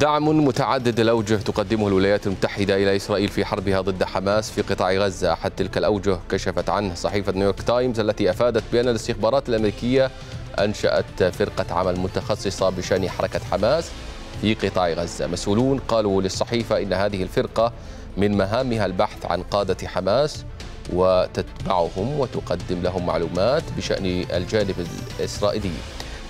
دعم متعدد الأوجه تقدمه الولايات المتحدة إلى إسرائيل في حربها ضد حماس في قطاع غزة أحد تلك الأوجه كشفت عنه صحيفة نيويورك تايمز التي أفادت بأن الاستخبارات الأمريكية أنشأت فرقة عمل متخصصة بشأن حركة حماس في قطاع غزة مسؤولون قالوا للصحيفة إن هذه الفرقة من مهامها البحث عن قادة حماس وتتبعهم وتقدم لهم معلومات بشأن الجانب الإسرائيلي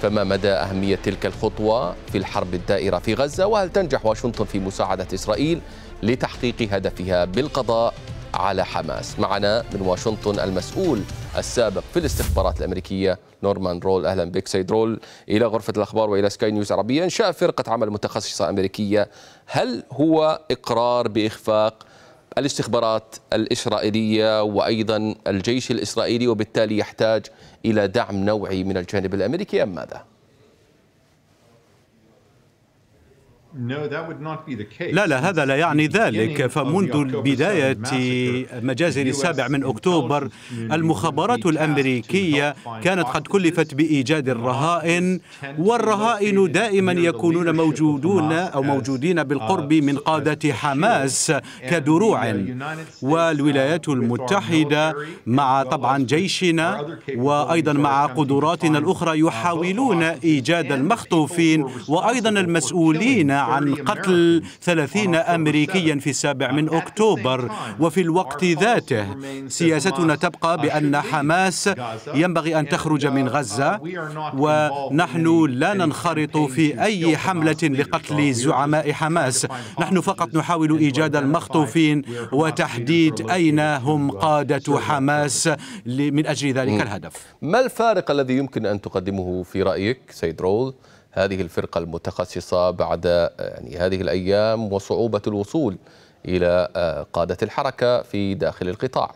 فما مدى أهمية تلك الخطوة في الحرب الدائرة في غزة وهل تنجح واشنطن في مساعدة إسرائيل لتحقيق هدفها بالقضاء على حماس معنا من واشنطن المسؤول السابق في الاستخبارات الأمريكية نورمان رول أهلا بك سيد رول إلى غرفة الأخبار وإلى سكاي نيوز عربيا إنشاء فرقة عمل متخصصة أمريكية هل هو إقرار بإخفاق الاستخبارات الإسرائيلية وأيضا الجيش الإسرائيلي وبالتالي يحتاج إلى دعم نوعي من الجانب الأمريكي أم ماذا؟ لا لا هذا لا يعني ذلك فمنذ بداية مجازر السابع من أكتوبر المخابرات الأمريكية كانت قد كلفت بإيجاد الرهائن والرهائن دائما يكونون موجودون أو موجودين بالقرب uh, من قادة حماس كدروع uh, والولايات المتحدة مع طبعا جيشنا وأيضا مع قدراتنا الأخرى يحاولون إيجاد المخطوفين وأيضا المسؤولين عن قتل 30 أمريكيا في السابع من أكتوبر وفي الوقت ذاته سياستنا تبقى بأن حماس ينبغي أن تخرج من uh, غزة uh, ونحن لا ننخرط في أي حملة لقتل زعماء حماس نحن فقط نحاول إيجاد المخطوفين وتحديد أين هم قادة حماس من أجل ذلك الهدف ما الفارق الذي يمكن أن تقدمه في رأيك سيد رول هذه الفرقة المتخصصة بعد يعني هذه الأيام وصعوبة الوصول إلى آه، قادة الحركة في داخل القطاع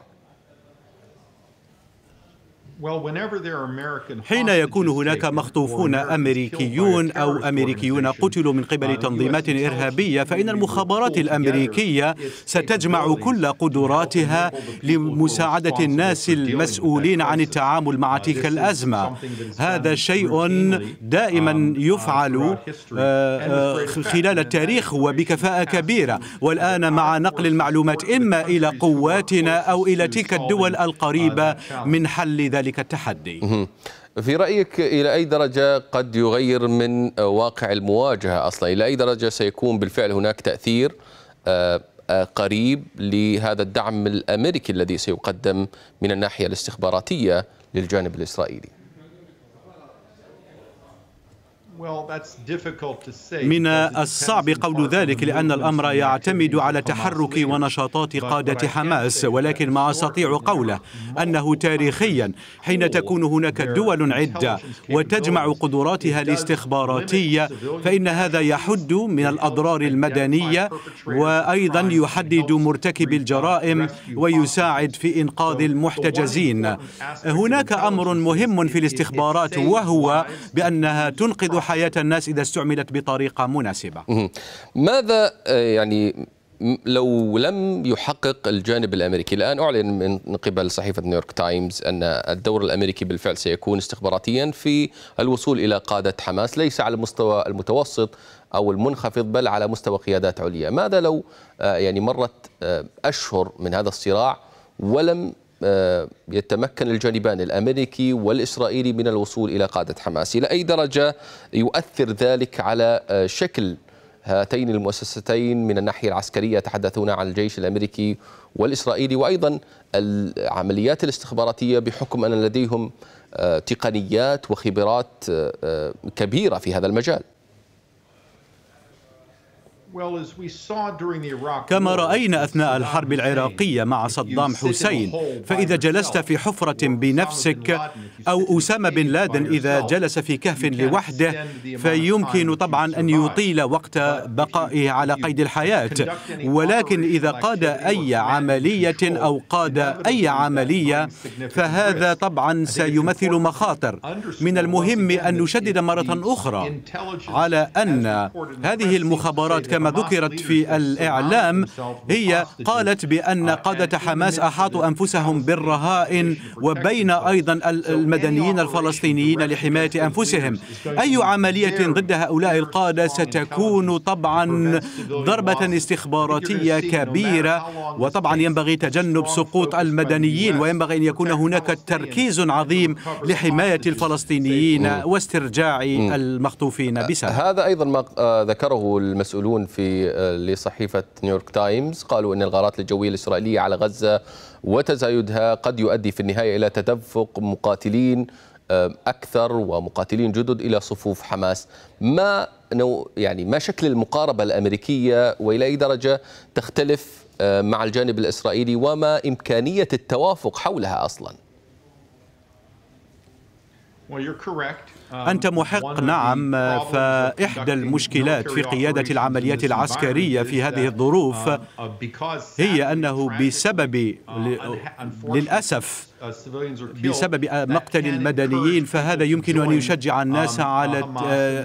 حين يكون هناك مخطوفون أمريكيون أو أمريكيون قتلوا من قبل تنظيمات إرهابية فإن المخابرات الأمريكية ستجمع كل قدراتها لمساعدة الناس المسؤولين عن التعامل مع uh, تلك الأزمة هذا شيء دائما um, uh, يفعل آه، آه، خلال التاريخ وبكفاءة كبيرة والآن مع نقل المعلومات إما إلى قواتنا أو إلى تلك الدول uh, القريبة من حل ذلك ذلك التحدي في رأيك إلى أي درجة قد يغير من واقع المواجهة أصلا إلى أي درجة سيكون بالفعل هناك تأثير آه، آه، قريب لهذا الدعم الأمريكي الذي سيقدم من الناحية الاستخباراتية للجانب الإسرائيلي من الصعب قول ذلك لأن الأمر يعتمد على تحرك ونشاطات قادة حماس ولكن ما أستطيع قوله أنه تاريخيا حين تكون هناك دول عدة وتجمع قدراتها الاستخباراتية فإن هذا يحد من الأضرار المدنية وأيضا يحدد مرتكبي الجرائم ويساعد في إنقاذ المحتجزين هناك أمر مهم في الاستخبارات وهو بأنها تنقذ وحياة الناس إذا استعملت بطريقة مناسبة ماذا آه، يعني لو لم يحقق الجانب الامريكي الان اعلن من قبل صحيفه نيويورك تايمز ان الدور الامريكي بالفعل سيكون استخباراتيا في الوصول الى قاده حماس ليس على المستوى المتوسط او المنخفض بل على مستوى قيادات عليا ماذا لو آه، يعني مرت آه، اشهر من هذا الصراع ولم آه، يتمكن الجانبان الامريكي والاسرائيلي من الوصول الى قاده حماس، الى اي درجه يؤثر ذلك على آه، شكل هاتين المؤسستين من الناحيه العسكريه تحدثون عن الجيش الامريكي والاسرائيلي وايضا العمليات الاستخباراتيه بحكم ان لديهم آه، تقنيات وخبرات كبيره في هذا المجال. كما راينا اثناء الحرب العراقيه مع صدام حسين فاذا جلست في حفره بنفسك أو أسامة بن لادن إذا جلس في كهف لوحده فيمكن طبعا أن يطيل وقت بقائه على قيد الحياة ولكن إذا قاد أي عملية أو قاد أي عملية فهذا طبعا سيمثل مخاطر من المهم أن نشدد مرة أخرى على أن هذه المخابرات كما ذكرت في الإعلام هي قالت بأن قادة حماس أحاطوا أنفسهم بالرهائن وبين أيضا المسؤولين المدنيين الفلسطينيين لحماية أنفسهم أي عملية ضد هؤلاء القادة ستكون طبعا ضربة استخباراتية كبيرة وطبعا ينبغي تجنب سقوط المدنيين وينبغي أن يكون هناك تركيز عظيم لحماية الفلسطينيين واسترجاع المخطوفين بسبب هذا أيضا ما آه، ذكره المسؤولون في آه، لصحيفة نيويورك تايمز قالوا أن الغارات الجوية الإسرائيلية على غزة وتزايدها قد يؤدي في النهاية إلى تدفق مقاتلين مقاتلين اكثر ومقاتلين جدد الى صفوف حماس ما نو يعني ما شكل المقاربه الامريكيه والى اي درجه تختلف مع الجانب الاسرائيلي وما امكانيه التوافق حولها اصلا Um, أنت محق نعم فإحدى المشكلات في قيادة العمليات العسكرية في هذه الظروف um, هي أنه بسبب uh, للأسف uh, بسبب مقتل المدنيين فهذا يمكن أن يشجع الناس um, على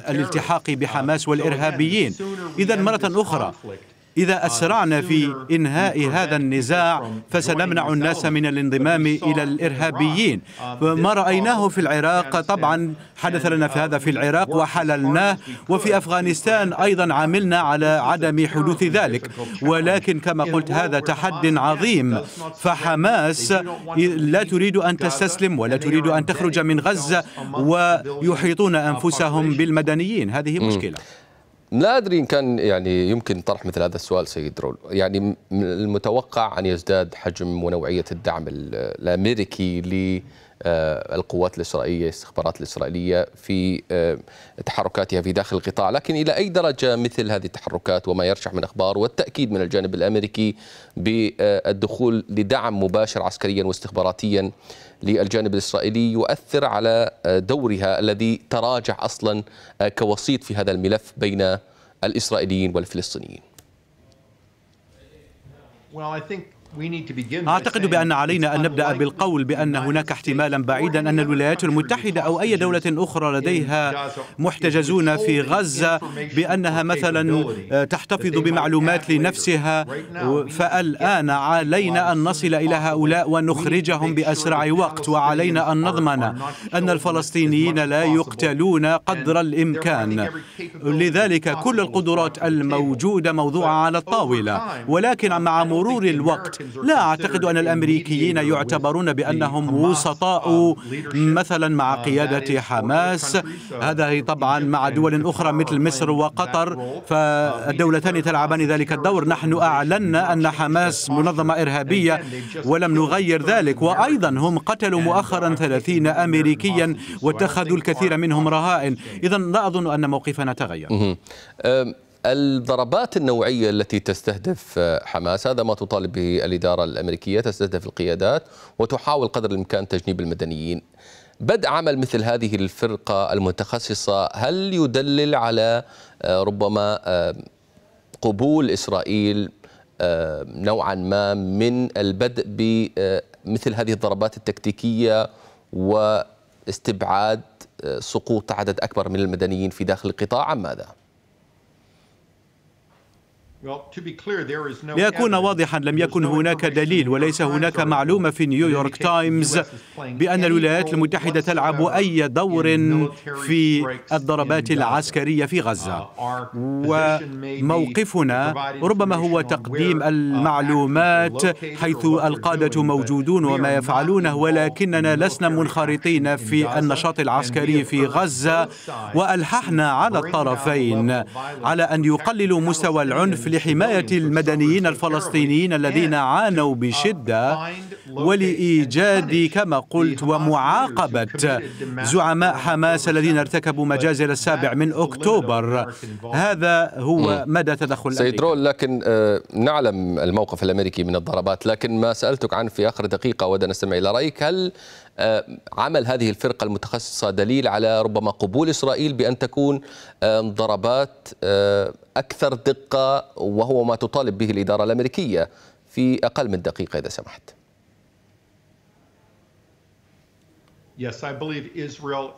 الالتحاق بحماس uh, والإرهابيين إذا مرة أخرى إذا أسرعنا في إنهاء هذا النزاع فسنمنع الناس من الانضمام إلى الإرهابيين um, ما رأيناه في العراق طبعا حدث لنا في هذا في العراق وحللناه وفي أفغانستان أيضا um, عملنا على عدم حدوث ذلك ولكن كما قلت هذا تحد عظيم فحماس لا تريد أن تستسلم ولا تريد أن تخرج من غزة ويحيطون أنفسهم بالمدنيين هذه مشكلة لا ادري ان كان يعني يمكن طرح مثل هذا السؤال سيد رول، يعني من المتوقع ان يزداد حجم ونوعيه الدعم الامريكي للقوات آه، الاسرائيليه، الاستخبارات الاسرائيليه في آه، تحركاتها في داخل القطاع، لكن الى اي درجه مثل هذه التحركات وما يرشح من اخبار والتاكيد من الجانب الامريكي بالدخول لدعم مباشر عسكريا واستخباراتيا للجانب الإسرائيلي يؤثر على آه، دورها الذي تراجع أصلا آه، كوسيط في هذا الملف بين الإسرائيليين والفلسطينيين Well, I think أعتقد بأن علينا أن نبدأ بالقول بأن هناك احتمالا بعيدا أن الولايات المتحدة أو أي دولة أخرى لديها محتجزون في غزة بأنها مثلا آه، تحتفظ بمعلومات لنفسها فالآن علينا أن نصل إلى هؤلاء ونخرجهم بأسرع وقت وعلينا أن نضمن أن الفلسطينيين لا يقتلون قدر الإمكان لذلك كل القدرات الموجودة موضوعة على الطاولة ولكن مع مرور الوقت لا أعتقد أن الأمريكيين يعتبرون بأنهم وسطاء um, مثلا مع um, قيادة حماس uh, هذا طبعا مع دول أخرى مثل مصر وقطر uh, فالدولتان تلعبان ذلك الدور نحن أعلنا أن حماس منظمة إرهابية ولم نغير ذلك وأيضا هم قتلوا مؤخرا 30 أمريكيا واتخذوا الكثير منهم رهائن إذا لا أظن أن موقفنا تغير الضربات النوعية التي تستهدف حماس هذا ما تطالب به الإدارة الأمريكية تستهدف القيادات وتحاول قدر الإمكان تجنيب المدنيين بدء عمل مثل هذه الفرقة المتخصصة هل يدلل على آه، ربما آه، قبول إسرائيل آه، نوعا ما من البدء بمثل هذه الضربات التكتيكية واستبعاد سقوط عدد أكبر من المدنيين في داخل القطاع أم ماذا؟ ليكون واضحا لم يكن هناك دليل وليس هناك معلومة في نيويورك تايمز بأن الولايات المتحدة تلعب أي دور في الضربات العسكرية في غزة uh, وموقفنا ربما هو تقديم uh, المعلومات حيث القادة موجودون وما يفعلونه ولكننا لسنا منخرطين في النشاط العسكري في غزة وألححنا على الطرفين على أن يقللوا مستوى العنف لحماية المدنيين الفلسطينيين الذين عانوا بشدة ولإيجاد كما قلت ومعاقبة زعماء حماس الذين ارتكبوا مجازر السابع من أكتوبر هذا هو مدى تدخل سيد رول لكن آه، نعلم الموقف الأمريكي من الضربات لكن ما سألتك عنه في آخر دقيقة ودنا نستمع إلى رأيك هل آه، عمل هذه الفرقة المتخصصة دليل على ربما قبول إسرائيل بأن تكون آه، ضربات آه، أكثر دقة وهو ما تطالب به الإدارة الأمريكية في أقل من دقيقة إذا سمحت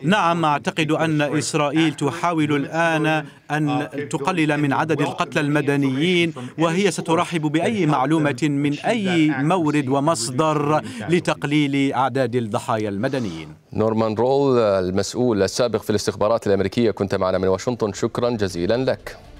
نعم أعتقد أن إسرائيل تحاول الآن uh, أن تقلل من عدد القتلى المدنيين وهي سترحب بأي معلومة من أي مورد ومصدر لتقليل أعداد الضحايا المدنيين نورمان رول المسؤول السابق في الاستخبارات الأمريكية كنت معنا من واشنطن شكرا جزيلا لك